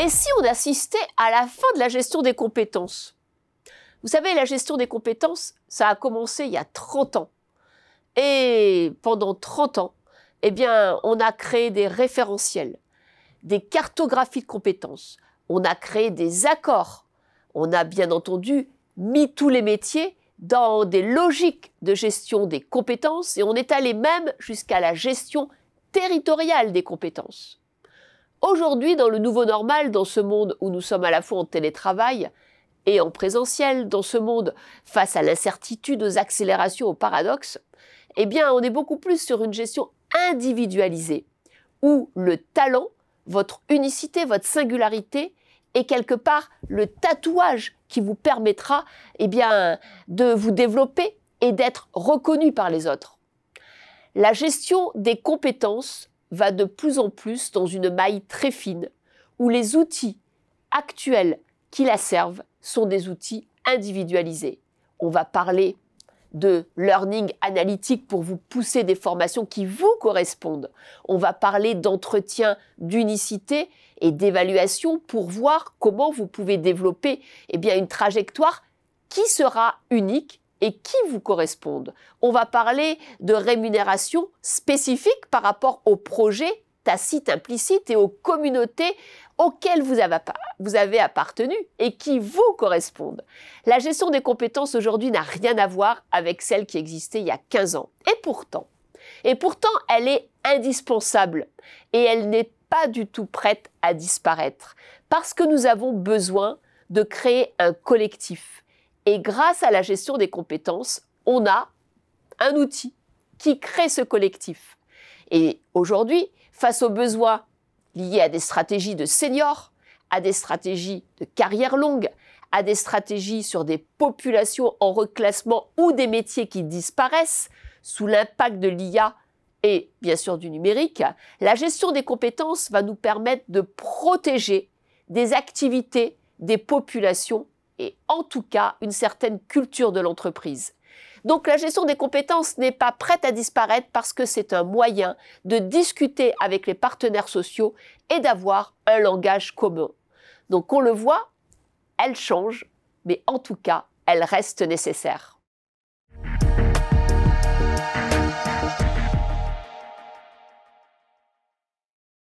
Et si on assistait à la fin de la gestion des compétences Vous savez, la gestion des compétences, ça a commencé il y a 30 ans. Et pendant 30 ans, eh bien, on a créé des référentiels, des cartographies de compétences, on a créé des accords, on a bien entendu mis tous les métiers dans des logiques de gestion des compétences et on est allé même jusqu'à la gestion territoriale des compétences. Aujourd'hui, dans le nouveau normal, dans ce monde où nous sommes à la fois en télétravail et en présentiel, dans ce monde face à l'incertitude, aux accélérations, aux paradoxes, eh bien, on est beaucoup plus sur une gestion individualisée, où le talent, votre unicité, votre singularité, est quelque part le tatouage qui vous permettra eh bien, de vous développer et d'être reconnu par les autres. La gestion des compétences va de plus en plus dans une maille très fine, où les outils actuels qui la servent sont des outils individualisés. On va parler de learning analytique pour vous pousser des formations qui vous correspondent. On va parler d'entretien d'unicité et d'évaluation pour voir comment vous pouvez développer eh bien, une trajectoire qui sera unique et qui vous correspondent. On va parler de rémunération spécifique par rapport aux projets tacite implicite et aux communautés auxquelles vous avez, appartenu et qui vous correspondent. La gestion des compétences aujourd'hui n'a rien à voir avec celle qui existait il y a 15 ans. Et pourtant, et pourtant, elle est indispensable et elle n'est pas du tout prête à disparaître parce que nous avons besoin de créer un collectif, et grâce à la gestion des compétences, on a un outil qui crée ce collectif. Et aujourd'hui, face aux besoins liés à des stratégies de seniors, à des stratégies de carrière longue, à des stratégies sur des populations en reclassement ou des métiers qui disparaissent sous l'impact de l'IA et bien sûr du numérique, la gestion des compétences va nous permettre de protéger des activités, des populations et en tout cas une certaine culture de l'entreprise. Donc la gestion des compétences n'est pas prête à disparaître parce que c'est un moyen de discuter avec les partenaires sociaux et d'avoir un langage commun. Donc on le voit, elle change, mais en tout cas, elle reste nécessaire.